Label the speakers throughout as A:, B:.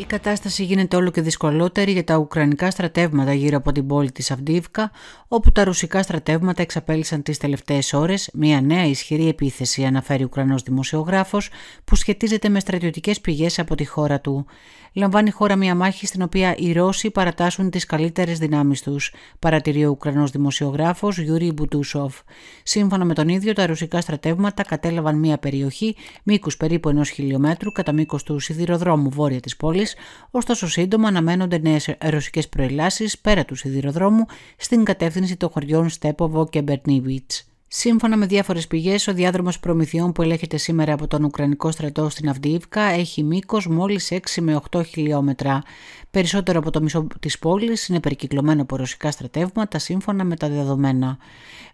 A: Η κατάσταση γίνεται όλο και δυσκολότερη για τα ουκρανικά στρατεύματα γύρω από την πόλη της Αυντίβκα, όπου τα ρουσικά στρατεύματα εξαπέλυσαν τις τελευταίες ώρες μια νέα ισχυρή επίθεση, αναφέρει ο Ουκρανός δημοσιογράφος, που σχετίζεται με στρατιωτικές πηγές από τη χώρα του. Λαμβάνει η χώρα μια μάχη στην οποία οι Ρώσοι παρατάσσουν τις καλύτερες δυνάμεις τους, παρατηρεί ο Ουκρανός δημοσιογράφος Γιούρι Μπουτούσοφ. Σύμφωνα με τον ίδιο, τα ρωσικά στρατεύματα κατέλαβαν μια περιοχή μήκους περίπου ενός χιλιόμετρου κατά μήκος του σιδηροδρόμου βόρεια της πόλης ωστόσο σύντομα αναμένονται νέες ρωσικές προελάσεις πέρα του σιδηροδρόμου στην κατεύθυνση των χωριών Στέποβο και Μπερνίβιτ. Σύμφωνα με διάφορες πηγές, ο διάδρομος προμηθειών που ελέγχεται σήμερα από τον Ουκρανικό στρατό στην Αυντίβκα έχει μήκος μόλις 6 με 8 χιλιόμετρα. Περισσότερο από το μισό της πόλης είναι περικυκλωμένο από ρωσικά στρατεύματα σύμφωνα με τα δεδομένα.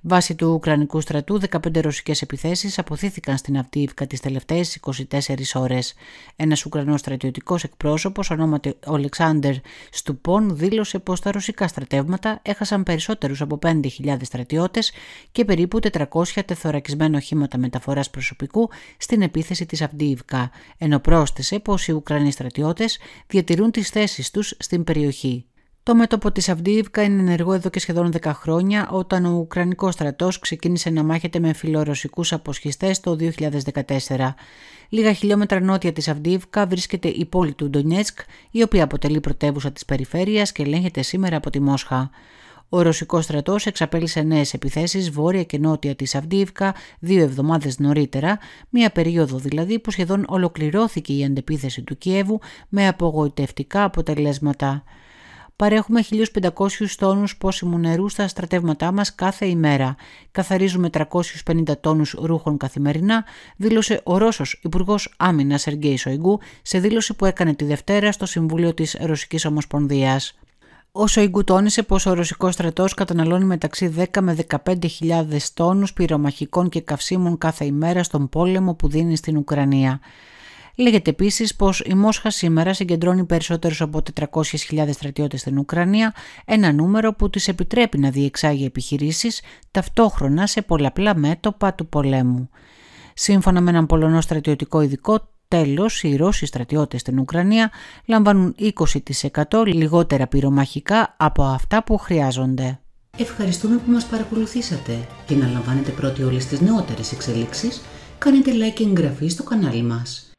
A: Βάσει του Ουκρανικού στρατού, 15 ρωσικές επιθέσεις αποθήθηκαν στην Αυτίβκα τις τελευταίες 24 ώρες. Ένας Ουκρανός στρατιωτικός εκπρόσωπος ονόματι Ολεξάνδερ Στουπών, δήλωσε πως τα ρωσικά στρατεύματα έχασαν περισσότερους από 5.000 στρατιώτες και περίπου 400 τεθωρακισμένα οχήματα μεταφοράς προσωπικού στην επίθεση της Αυτίβκα, ενώ πρόσθεσε πως οι Ουκρανοί στρατιώτες διατηρούν τις θέσεις τους στην περιοχή. Το μέτωπο της Αυντίβκα είναι ενεργό εδώ και σχεδόν 10 χρόνια, όταν ο Ουκρανικός στρατός ξεκίνησε να μάχεται με φιλορωσικούς αποσχιστές το 2014. Λίγα χιλιόμετρα νότια της Αυντίβκα βρίσκεται η πόλη του Ντονιέτσκ, η οποία αποτελεί πρωτεύουσα της περιφέρειας και ελέγχεται σήμερα από τη Μόσχα. Ο ρωσικός στρατός εξαπέλυσε νέες επιθέσεις βόρεια και νότια της Αυντίβκα δύο εβδομάδες νωρίτερα, μία περίοδο δηλαδή που σχεδόν ολοκληρώθηκε η αντεπίθεση του Κιέβου με απογοητευτικά αποτελέσματα. Παρέχουμε 1.500 τόνους πόσιμου νερού στα στρατεύματά μας κάθε ημέρα. Καθαρίζουμε 350 τόνους ρούχων καθημερινά, δήλωσε ο Ρώσος Υπουργός Άμυνας Σεργέη Σοϊγκού σε δήλωση που έκανε τη Δευτέρα στο Συμβούλιο της Ρωσικής Ομοσπονδίας όσο τόνισε πως ο ρωσικός στρατός καταναλώνει μεταξύ 10 με 15.000 τόνους πυρομαχικών και καυσίμων κάθε ημέρα στον πόλεμο που δίνει στην Ουκρανία. Λέγεται επίσης πως η Μόσχα σήμερα συγκεντρώνει περισσότερους από 400.000 στρατιώτες στην Ουκρανία, ένα νούμερο που της επιτρέπει να διεξάγει επιχειρήσεις ταυτόχρονα σε πολλαπλά μέτωπα του πολέμου. Σύμφωνα με έναν Πολωνό στρατιωτικό ειδικό, Τέλος, οι Ρώσοι στρατιώτες στην Ουκρανία λαμβάνουν 20% λιγότερα πυρομαχικά από αυτά που χρειάζονται. Ευχαριστούμε που μας παρακολουθήσατε και να λαμβάνετε πρώτοι όλες τις νεότερες εξελίξεις, κάνετε like και εγγραφή στο κανάλι μας.